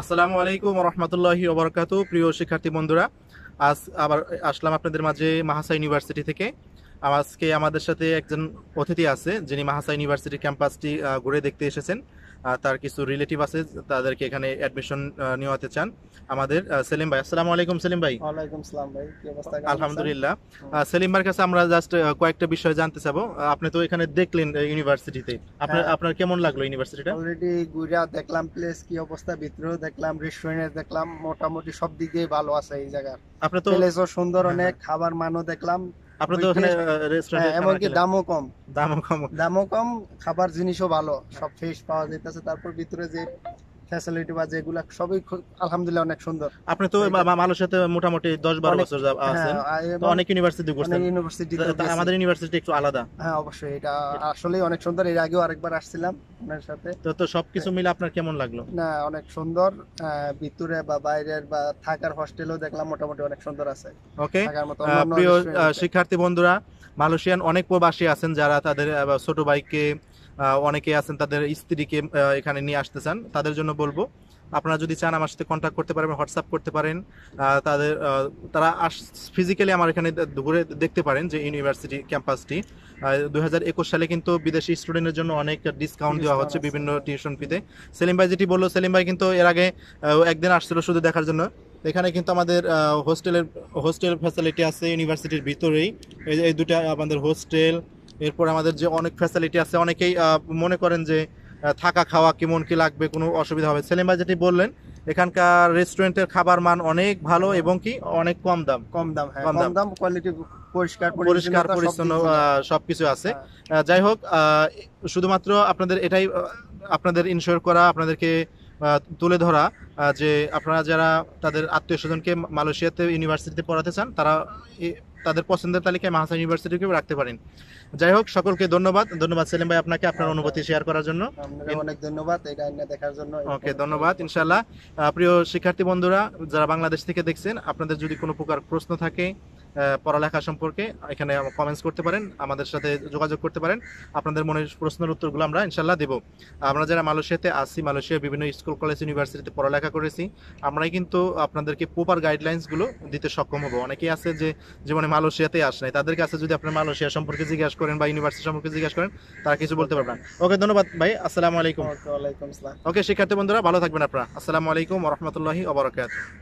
আসসালামু আলাইকুম রহমতুল্লাহি ওবরকাত প্রিয় শিক্ষার্থী বন্ধুরা আজ আবার আসলাম আপনাদের মাঝে মাহাসা ইউনিভার্সিটি থেকে আজকে আমাদের সাথে একজন অতিথি আছে যিনি মাহাসা ইউনিভার্সিটি ক্যাম্পাসটি ঘুরে দেখতে এসেছেন তার কিছু রিলেটিভ আছে তাদেরকে এখানে অ্যাডমিশন নেওয়াতে চান আমাদের সেলিম ভাই আসসালামু আলাইকুম সেলিম ভাই ওয়ালাইকুম সালাম ভাই কি অবস্থা আলহামদুলিল্লাহ সেলিম ভাইয়ের কাছে আমরা জাস্ট কয়েকটা বিষয় জানতে চাবো আপনি তো এখানে দেখলেন ইউনিভার্সিটিতে আপনার হ্যাঁ। আপনার কেমন লাগলো ইউনিভার্সিটিটা অলরেডি গুইরা দেখলাম প্লেস কি অবস্থা ভিতরে দেখলাম রেস্টুরেন্টে দেখলাম মোটামুটি সব দিক দিয়ে ভালো আছে এই জায়গা আপনি তো প্লেসও সুন্দর হ্যাঁ, অনেক হ্যাঁ। খাবার মানও দেখলাম আপনি তো এখানে রেস্টুরেন্টে এমনকি দামও কম দামও কম দামও কম খাবার জিনিসও ভালো সব ফ্রেশ পাওয়া যাইতেছে তারপর ভিতরে যে ফ্যাসিলিটি বা যেগুলো সবই আলহামদুলিল্লাহ অনেক সুন্দর আপনি তো সাথে মোটামুটি দশ বারো বছর হ্যাঁ, আছেন অনেক ইউনিভার্সিটি ইউনিভার্সিটি আমাদের ইউনিভার্সিটি একটু আলাদা হ্যাঁ অবশ্যই এটা আসলে অনেক সুন্দর এর আগেও আরেকবার আসছিলাম আপনার সাথে তো সবকিছু মিলে আপনার কেমন লাগলো না অনেক সুন্দর ভিতরে বা বাইরের বা থাকার হোস্টেলও দেখলাম মোটামুটি অনেক সুন্দর আছে ওকে প্রিয় শিক্ষার্থী বন্ধুরা মালয়েশিয়ান অনেক প্রবাসী আছেন যারা তাদের ছোট ভাইকে অনেকে আছেন তাদের স্ত্রীকে এখানে নিয়ে আসতে চান তাদের জন্য বলবো আপনারা যদি চান আমার সাথে কন্ট্যাক্ট করতে পারেন হোয়াটসঅ্যাপ করতে পারেন তাদের তারা আস ফিজিক্যালি আমার এখানে ঘুরে দেখতে পারেন যে ইউনিভার্সিটি ক্যাম্পাসটি দু সালে কিন্তু বিদেশি স্টুডেন্টের জন্য অনেক ডিসকাউন্ট দেওয়া হচ্ছে বিভিন্ন টিউশন ফিতে সেলিম ভাই যেটি বললো সেলিম ভাই কিন্তু এর আগে একদিন আসছিল শুধু দেখার জন্য এখানে কিন্তু আমাদের হোস্টেলের হোস্টেল ফ্যাসিলিটি আছে ইউনিভার্সিটির ভিতরেই এই দুটা আমাদের হোস্টেল এরপর আমাদের যে অনেক ফ্যাসিলিটি আছে অনেকেই মনে করেন যে থাকা খাওয়া কেমন কি লাগবে কোনো অসুবিধা হবে সেলিম যেটি বললেন এখানকার রেস্টুরেন্টের খাবার মান অনেক ভালো এবং কি অনেক কম দাম কম দাম হ্যাঁ, কম দাম কোয়ালিটি পরিষ্কার পরিষ্কার পরিচ্ছন্ন সবকিছু আছে হ্যাঁ। যাই হোক শুধুমাত্র আপনাদের এটাই আপনাদের ইনশোর করা আপনাদেরকে তুলে ধরা যে আপনারা যারা তাদের আত্মীয় স্বজনকে মালয়েশিয়াতে ইউনিভার্সিটিতে পড়াতে চান তারা তাদের পছন্দের তালিকায় মাহাসা ইউনিভার্সিটিকেও রাখতে পারেন যাই হোক সকলকে ধন্যবাদ ধন্যবাদ সেলিম ভাই আপনাকে আপনার অনুভূতি শেয়ার করার জন্য অনেক ধন্যবাদ এটা দেখার জন্য ওকে ধন্যবাদ ইনশাল্লাহ প্রিয় শিক্ষার্থী বন্ধুরা যারা বাংলাদেশ থেকে দেখছেন আপনাদের যদি কোনো প্রকার প্রশ্ন থাকে পড়ালেখা সম্পর্কে এখানে কমেন্টস করতে পারেন আমাদের সাথে যোগাযোগ করতে পারেন আপনাদের মনে প্রশ্নের উত্তরগুলো আমরা ইনশাল্লাহ দেবো আমরা যারা মালয়েশিয়াতে আসি মালয়েশিয়া বিভিন্ন স্কুল কলেজ ইউনিভার্সিটিতে পড়ালেখা করেছি আমরাই কিন্তু আপনাদেরকে প্রপার গাইডলাইন্সগুলো দিতে সক্ষম হবো অনেকেই আছে যে জীবনে মালয়েশিয়াতে আস নাই তাদের কাছে যদি আপনার মালয়েশিয়া সম্পর্কে জিজ্ঞাসা করেন বা ইউনিভার্সিটি সম্পর্কে জিজ্ঞাসা করেন তারা কিছু বলতে পারবেন ওকে ধন্যবাদ ভাই আসসালামু আলাইকুম ওকে শিক্ষার্থী বন্ধুরা ভালো থাকবেন আপনারা আসসালামু আলাইকুম রহমতুল্লাহি ওবরাকাত